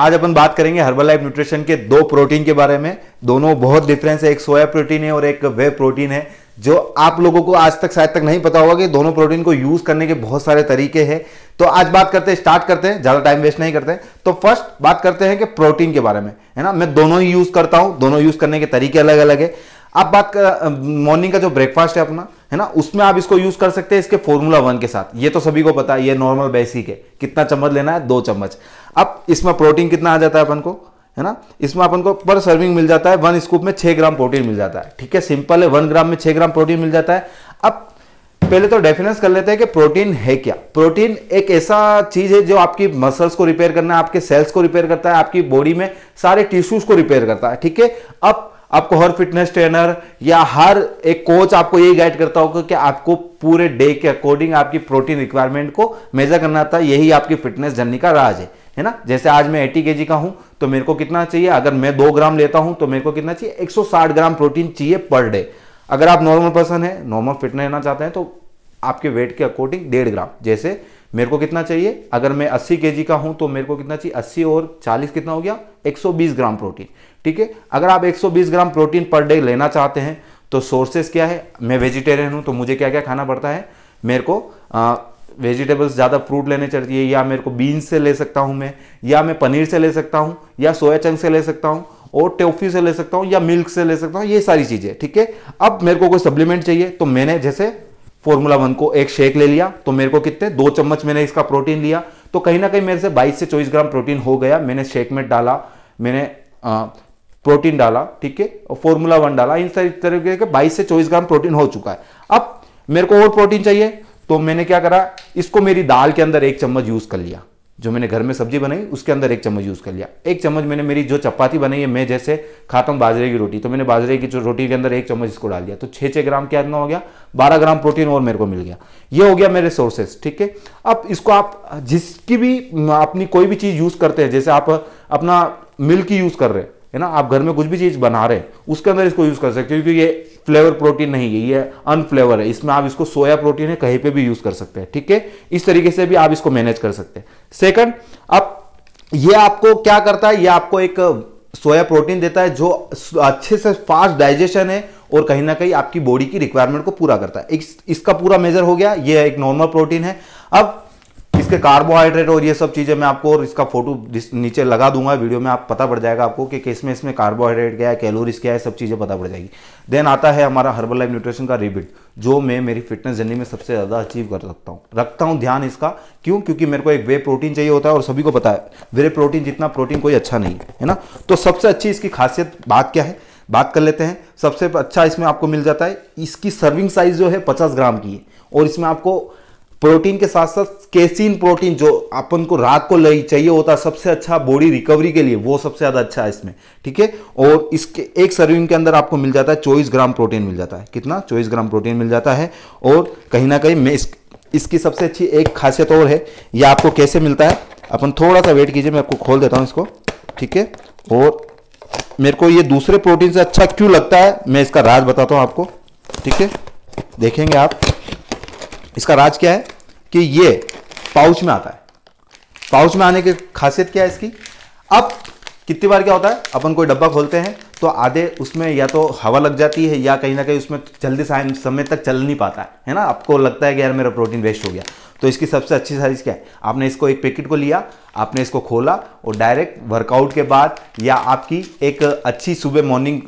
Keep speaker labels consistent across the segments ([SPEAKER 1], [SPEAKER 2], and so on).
[SPEAKER 1] आज अपन बात करेंगे हर्बल लाइफ न्यूट्रिशन के दो प्रोटीन के बारे में दोनों बहुत डिफरेंस है एक सोया प्रोटीन है और एक वे प्रोटीन है जो आप लोगों को आज तक शायद तक नहीं पता होगा कि दोनों प्रोटीन को यूज करने के बहुत सारे तरीके हैं तो आज बात करते हैं स्टार्ट करते हैं ज्यादा टाइम वेस्ट नहीं करते तो फर्स्ट बात करते हैं कि प्रोटीन के बारे में है ना मैं दोनों ही यूज करता हूं दोनों यूज करने के तरीके अलग अलग है आप बात मॉर्निंग का जो ब्रेकफास्ट है अपना है ना उसमें आप इसको यूज कर सकते हैं इसके फॉर्मूला वन के साथ ये तो सभी को पता है ये नॉर्मल बेसिक है कितना चम्मच लेना है दो चम्मच अब इसमें प्रोटीन कितना आ जाता है अपन को है ना इसमें अपन को पर सर्विंग मिल जाता है वन स्कूप में छह ग्राम प्रोटीन मिल जाता है ठीक है सिंपल है वन ग्राम में छह ग्राम प्रोटीन मिल जाता है अब पहले तो डेफिनेस कर लेते हैं कि प्रोटीन है क्या प्रोटीन एक ऐसा चीज है जो आपकी मसल्स को रिपेयर करना है आपके सेल्स को रिपेयर करता है आपकी बॉडी में सारे टिश्यूज को रिपेयर करता है ठीक है अब आपको हर फिटनेस ट्रेनर या हर एक कोच आपको यही गाइड करता होगा कि आपको पूरे डे के अकॉर्डिंग आपकी प्रोटीन रिक्वायरमेंट को मेजर करना था यही आपकी फिटनेस जर्नी का राज है है ना जैसे आज मैं एटी के का हूं तो मेरे को कितना चाहिए अगर मैं दो ग्राम लेता हूं तो मेरे को कितना चाहिए 160 ग्राम प्रोटीन चाहिए पर डे अगर आप नॉर्मल पर्सन है नॉर्मल फिट रहना चाहते हैं तो आपके वेट के अकॉर्डिंग डेढ़ ग्राम जैसे मेरे को कितना चाहिए अगर मैं अस्सी के का हूं तो मेरे को कितना चाहिए अस्सी और चालीस कितना हो गया एक ग्राम प्रोटीन ठीक है अगर आप एक ग्राम प्रोटीन पर डे लेना चाहते हैं तो सोर्सेस क्या है मैं वेजिटेरियन हूं तो मुझे क्या क्या खाना पड़ता है मेरे को वेजिटेबल्स ज़्यादा फ्रूट लेने चाहिए या मेरे को बीन्स से ले सकता हूँ मैं या मैं पनीर से ले सकता हूँ या सोया चंक से ले सकता हूँ और टोफी से ले सकता हूँ या मिल्क से ले सकता हूँ ये सारी चीज़ें ठीक है अब मेरे को कोई सप्लीमेंट चाहिए तो मैंने जैसे फॉर्मूला वन को एक शेक ले लिया तो मेरे को कितने दो चम्मच मैंने इसका प्रोटीन लिया तो कहीं ना कहीं मेरे से 22 से 24 ग्राम प्रोटीन हो गया मैंने शेक में डाला मैंने प्रोटीन डाला ठीक है और फॉर्मूला वन डाला इन सारी तरीके के 22 से 24 ग्राम प्रोटीन हो चुका है अब मेरे को और प्रोटीन चाहिए तो मैंने क्या करा इसको मेरी दाल के अंदर एक चम्मच यूज कर लिया जो मैंने घर में सब्जी बनाई उसके अंदर एक चम्मच यूज़ कर लिया एक चम्मच मैंने मेरी जो चपाती बनाई है मैं जैसे खाता हूँ बाजरे की रोटी तो मैंने बाजरे की रोटी के अंदर एक चम्मच इसको डाल दिया तो छः छः ग्राम क्या इतना हो गया बारह ग्राम प्रोटीन और मेरे को मिल गया ये हो गया मेरे सोर्सेस ठीक है अब इसको आप जिसकी भी अपनी कोई भी चीज़ यूज़ करते हैं जैसे आप अपना मिल्क यूज़ कर रहे हैं है ना आप घर में कुछ भी चीज़ बना रहे हैं उसके अंदर इसको यूज़ कर सकते हो क्योंकि ये फ्लेवर प्रोटीन नहीं है ये अनफ्लेवर है इसमें आप इसको सोया प्रोटीन है कहीं पे भी यूज़ कर सकते हैं ठीक है इस तरीके से भी आप इसको मैनेज कर सकते हैं सेकंड अब ये आपको क्या करता है ये आपको एक सोया प्रोटीन देता है जो अच्छे से फास्ट डाइजेशन है और कहीं ना कहीं आपकी बॉडी की रिक्वायरमेंट को पूरा करता है इस, इसका पूरा मेजर हो गया ये एक नॉर्मल प्रोटीन है अब इसके कार्बोहाइड्रेट और ये सब चीज़ें मैं आपको और इसका फोटो नीचे लगा दूंगा वीडियो में आप पता पड़ जाएगा आपको कि किसमें इसमें कार्बोहाइड्रेट क्या है कैलोरीज क्या है सब चीज़ें पता पड़ जाएगी देन आता है हमारा हर्बल लाइफ न्यूट्रिशन का रिबिट जो मैं मेरी फिटनेस जर्नी में सबसे ज़्यादा अचीव कर सकता हूँ रखता हूँ ध्यान इसका क्यों क्योंकि मेरे को एक वे प्रोटीन चाहिए होता है और सभी को पता है वे प्रोटीन जितना प्रोटीन कोई अच्छा नहीं है ना तो सबसे अच्छी इसकी खासियत बात क्या है बात कर लेते हैं सबसे अच्छा इसमें आपको मिल जाता है इसकी सर्विंग साइज जो है पचास ग्राम की है और इसमें आपको प्रोटीन के साथ साथ केसिन प्रोटीन जो अपन को रात को ले चाहिए होता है सबसे अच्छा बॉडी रिकवरी के लिए वो सबसे ज़्यादा अच्छा है इसमें ठीक है और इसके एक सर्विंग के अंदर आपको मिल जाता है चौबीस ग्राम प्रोटीन मिल जाता है कितना चौबीस ग्राम प्रोटीन मिल जाता है और कहीं ना कहीं मैं इस, इसकी सबसे अच्छी एक खासियत और है यह आपको कैसे मिलता है अपन थोड़ा सा वेट कीजिए मैं आपको खोल देता हूँ इसको ठीक है और मेरे को ये दूसरे प्रोटीन से अच्छा क्यों लगता है मैं इसका राज बताता हूँ आपको ठीक है देखेंगे आप इसका राज क्या है कि ये पाउच में आता है पाउच में आने की खासियत क्या है इसकी अब कितनी बार क्या होता है अपन कोई डब्बा खोलते हैं तो आधे उसमें या तो हवा लग जाती है या कहीं ना कहीं उसमें जल्दी समय तक चल नहीं पाता है है ना आपको लगता है कि यार मेरा प्रोटीन वेस्ट हो गया तो इसकी सबसे अच्छी साइज क्या है आपने इसको एक पैकेट को लिया आपने इसको खोला और डायरेक्ट वर्कआउट के बाद या आपकी एक अच्छी सुबह मॉर्निंग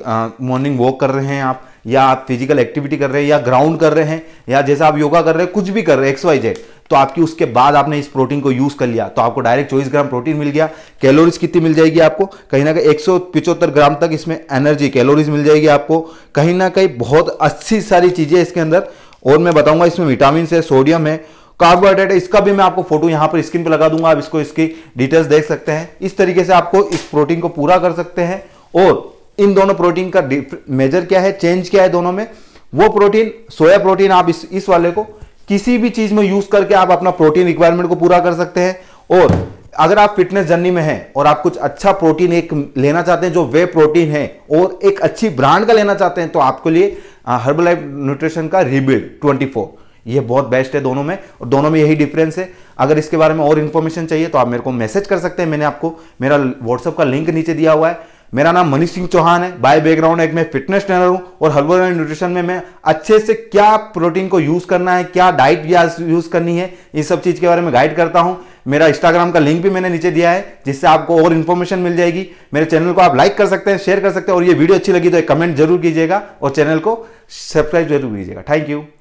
[SPEAKER 1] मॉर्निंग वॉक कर रहे हैं आप या आप फिजिकल एक्टिविटी कर रहे हैं या ग्राउंड कर रहे हैं या जैसा आप योगा कर रहे हैं कुछ भी कर रहे हैं एक्स वाई जेड तो आपकी उसके बाद आपने इस प्रोटीन को यूज कर लिया तो आपको डायरेक्ट चौबीस ग्राम प्रोटीन मिल गया कैलोरीज कितनी मिल जाएगी आपको कहीं ना कहीं एक ग्राम तक इसमें एनर्जी कैलोरीज मिल जाएगी आपको कहीं ना कहीं बहुत अच्छी सारी चीजें इसके अंदर और मैं बताऊंगा इसमें विटामिन है सोडियम है कार्बोहाइड्रेट है इसका भी मैं आपको फोटो यहां पर स्क्रीन पर लगा दूंगा आप इसको इसकी डिटेल्स देख सकते हैं इस तरीके से आपको इस प्रोटीन को पूरा कर सकते हैं और इन दोनों प्रोटीन का मेजर क्या है चेंज क्या है दोनों में वो प्रोटीन सोया प्रोटीन आप इस इस वाले को किसी भी चीज में यूज करके आप अपना प्रोटीन रिक्वायरमेंट को पूरा कर सकते हैं और अगर आप फिटनेस जर्नी में हैं और आप कुछ अच्छा प्रोटीन एक लेना चाहते हैं जो वे प्रोटीन है और एक अच्छी ब्रांड का लेना चाहते हैं तो आपके लिए हर्बल लाइफ न्यूट्रिशन का रिबिल्ड 24 ये बहुत बेस्ट है दोनों में और दोनों में यही डिफरेंस है अगर इसके बारे में और इन्फॉर्मेशन चाहिए तो आप मेरे को मैसेज कर सकते हैं मैंने आपको मेरा व्हाट्सअप का लिंक नीचे दिया हुआ है मेरा नाम मनीष सिंह चौहान है बाय बैकग्राउंड एक मैं फिटनेस ट्रेनर हूं और हर्बल एंड न्यूट्रिशन में मैं अच्छे से क्या प्रोटीन को यूज करना है क्या डाइट यूज करनी है इन सब चीज के बारे में गाइड करता हूं मेरा इंस्टाग्राम का लिंक भी मैंने नीचे दिया है जिससे आपको और इन्फॉर्मेशन मिल जाएगी मेरे चैनल को आप लाइक कर सकते हैं शेयर कर सकते हैं और ये वीडियो अच्छी लगी तो एक कमेंट जरूर कीजिएगा और चैनल को सब्सक्राइब जरूर कीजिएगा थैंक यू